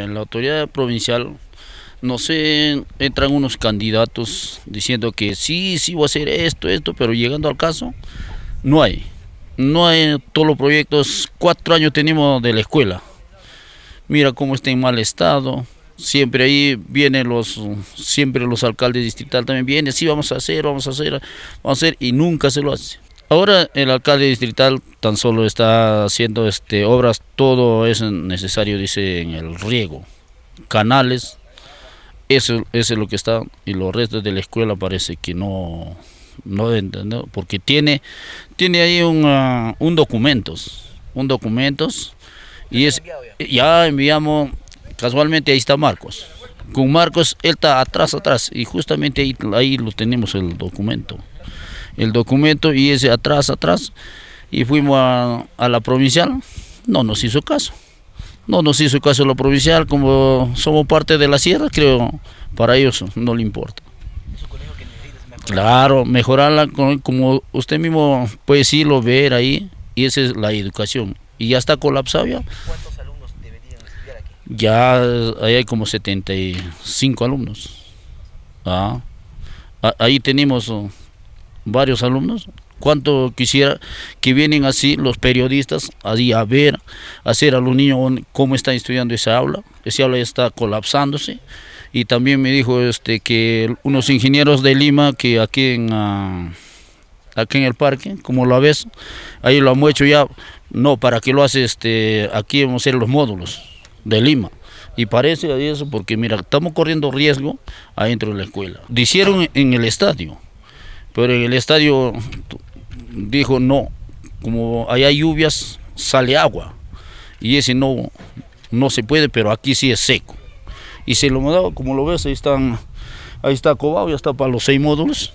En la autoridad provincial no sé, entran unos candidatos diciendo que sí, sí voy a hacer esto, esto, pero llegando al caso, no hay. No hay todos los proyectos, cuatro años tenemos de la escuela. Mira cómo está en mal estado. Siempre ahí vienen los, siempre los alcaldes distritales también vienen, sí vamos a hacer, vamos a hacer, vamos a hacer, y nunca se lo hace. Ahora el alcalde distrital tan solo está haciendo este, obras, todo es necesario, dice, en el riego, canales, eso, es lo que está, y los restos de la escuela parece que no, no porque tiene, tiene ahí ah, un documentos, un documentos, y es, ya enviamos, casualmente ahí está Marcos, con Marcos, él está atrás, atrás, y justamente ahí, ahí lo tenemos el documento el documento y ese atrás, atrás. Y fuimos a, la provincial, no nos hizo caso. No nos hizo caso la provincial, como somos parte de la sierra, creo, para ellos no le importa. Claro, mejorarla como usted mismo puede decirlo, ver ahí, y esa es la educación. Y ya está colapsado ya. ¿Cuántos alumnos deberían estudiar aquí? Ya hay como 75 alumnos. Ah, ahí tenemos varios alumnos. Cuánto quisiera que vienen así los periodistas a ver, a hacer a los niños cómo están estudiando esa aula. Esa aula está colapsándose. Y también me dijo este, que unos ingenieros de Lima que aquí en, ah, aquí en el parque, como lo ves, ahí lo han hecho ya, no, para que lo hace este, aquí vamos a hacer los módulos de Lima. Y parece eso porque mira, estamos corriendo riesgo adentro de la escuela. Lo en el estadio. Pero el estadio dijo no, como allá hay lluvias, sale agua. Y ese no, no se puede, pero aquí sí es seco. Y se lo mandaba, como lo ves, ahí están, ahí está cobado ya está para los seis módulos.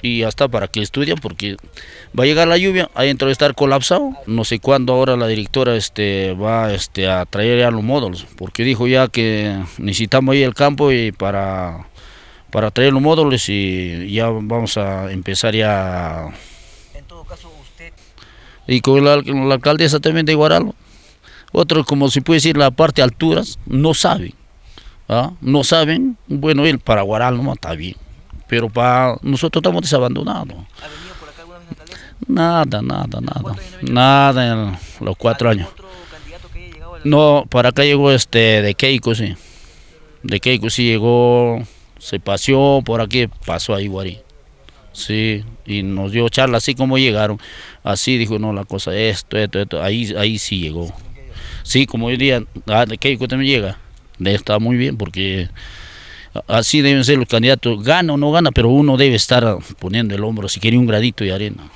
Y hasta para que estudien, porque va a llegar la lluvia, ahí va a estar colapsado. No sé cuándo ahora la directora este, va este, a traer ya los módulos, porque dijo ya que necesitamos ahí el campo y para para traer los módulos y ya vamos a empezar ya. En todo caso, usted. Y con la, alcaldía alcaldesa también de Iguaralba. Otros, como se puede decir, la parte de alturas, no saben. ¿ah? No saben. Bueno, él para no está bien. Pero para nosotros estamos desabandonados. ¿Ha Nada, nada, nada. Nada en los cuatro años. No, para acá llegó este de Keiko, sí. De Keiko sí llegó se paseó por aquí, pasó ahí Iguari, Sí, y nos dio charla así como llegaron. Así dijo, no, la cosa, esto, esto, esto. Ahí, ahí sí llegó. Sí, como hoy día, ah, Keiko también llega. Está muy bien porque así deben ser los candidatos. Gana o no gana, pero uno debe estar poniendo el hombro, si quiere un gradito de arena.